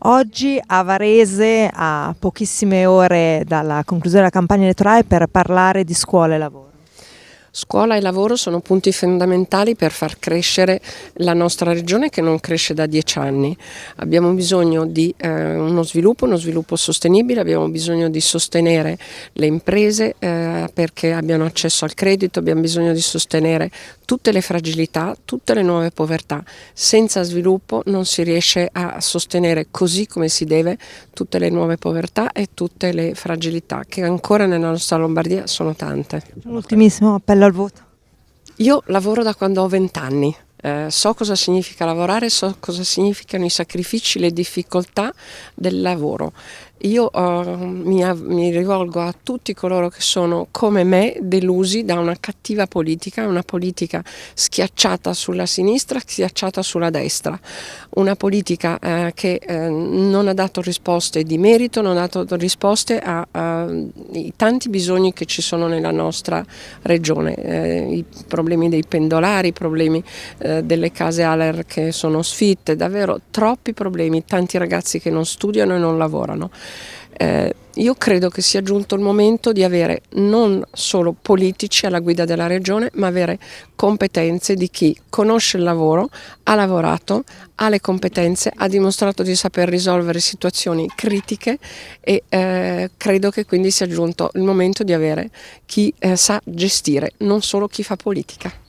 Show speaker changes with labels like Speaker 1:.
Speaker 1: Oggi a Varese, a pochissime ore dalla conclusione della campagna elettorale, per parlare di scuola e lavoro. Scuola e lavoro sono punti fondamentali
Speaker 2: per far crescere la nostra regione che non cresce da dieci anni. Abbiamo bisogno di eh, uno sviluppo, uno sviluppo sostenibile, abbiamo bisogno di sostenere le imprese eh, perché abbiano accesso al credito, abbiamo bisogno di sostenere tutte le fragilità, tutte le nuove povertà. Senza sviluppo non si riesce a sostenere così come si deve tutte le nuove povertà e tutte le fragilità che ancora nella nostra Lombardia sono tante.
Speaker 1: Un L'ultimissimo appello al voto?
Speaker 2: Io lavoro da quando ho 20 anni eh, so cosa significa lavorare, so cosa significano i sacrifici, le difficoltà del lavoro. Io eh, mi, mi, rivolgo a tutti coloro che sono come me delusi da una cattiva politica, una politica schiacciata sulla sinistra, schiacciata sulla destra, una politica eh, che eh, non ha dato risposte di merito, non ha dato risposte ai tanti bisogni che ci sono nella nostra regione, eh, i problemi dei pendolari, i problemi eh, delle case Aller che sono sfitte, davvero troppi problemi, tanti ragazzi che non studiano e non lavorano. Eh, io credo che sia giunto il momento di avere non solo politici alla guida della regione, ma avere competenze di chi conosce il lavoro, ha lavorato, ha le competenze, ha dimostrato di saper risolvere situazioni critiche e eh, credo che quindi sia giunto il momento di avere chi eh, sa gestire, non solo chi fa politica.